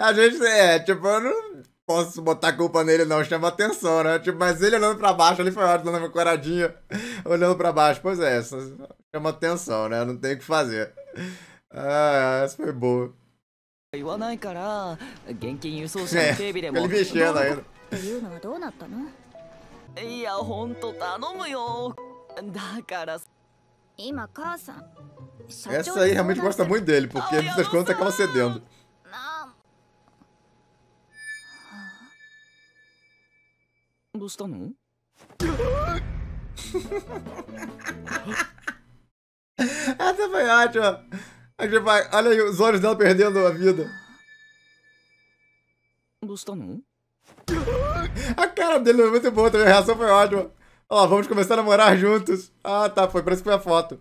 A gente, é, tipo, eu não posso botar culpa nele não, chama atenção, né? Tipo, mas ele olhando pra baixo, ele foi dando uma coradinha, olhando pra baixo. Pois é, chama atenção, né? Não tem o que fazer. Ah, essa foi boa. É, ele mexendo ainda. Essa aí realmente gosta muito dele, porque no das contas acaba cedendo. Essa foi ótima. A gente vai, olha aí os olhos dela perdendo a vida. A cara dele é muito boa, a reação foi ótima. Ó, vamos começar a namorar juntos. Ah, tá, foi pra isso que foi a foto.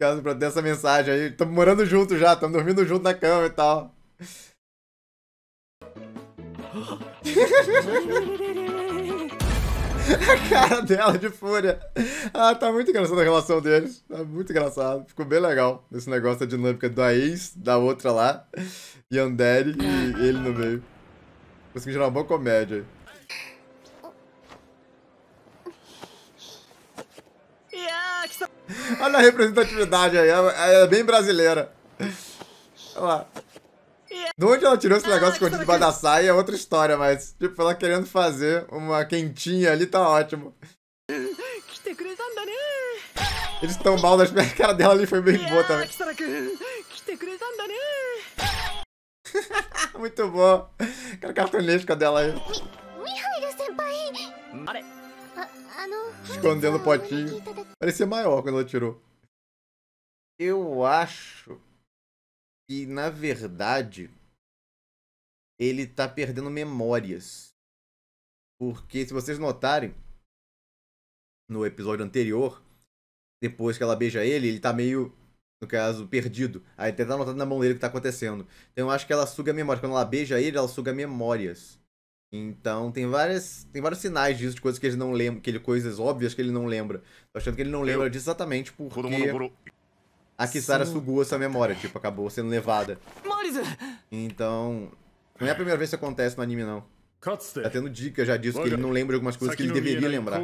Caso pra ter essa mensagem aí. Tamo morando junto já, tamo dormindo junto na cama e tal. a cara dela de fúria. Ah, tá muito engraçada a relação deles. Tá muito engraçado. Ficou bem legal esse negócio da dinâmica da ex, da outra lá. e Andere e ele no meio. Consegui gerar uma boa comédia. Olha a representatividade aí, é, é bem brasileira. Olha lá. De onde ela tirou esse negócio escondido ah, debaixo da saia é outra história, mas, tipo, ela querendo fazer uma quentinha ali tá ótimo. Né? Eles estão mal das pernas. A cara dela ali foi bem boa também. Né? Muito bom. Aquela cartonesca dela aí. Escondendo o potinho. Parecia maior quando ela tirou. Eu acho que, na verdade, ele tá perdendo memórias. Porque, se vocês notarem, no episódio anterior, depois que ela beija ele, ele tá meio, no caso, perdido. Aí tenta tá anotar na mão dele o que tá acontecendo. Então eu acho que ela suga memórias. Quando ela beija ele, ela suga memórias. Então tem várias, tem vários sinais disso, de coisas que ele não lembra, que ele, coisas óbvias que ele não lembra. Tô achando que ele não lembra Eu... disso exatamente porque a Kisara Sim. sugou essa memória, tipo, acabou sendo levada. Então, não é a primeira vez que isso acontece no anime, não. Tá tendo dica já disso, que ele não lembra de algumas coisas que ele deveria lembrar.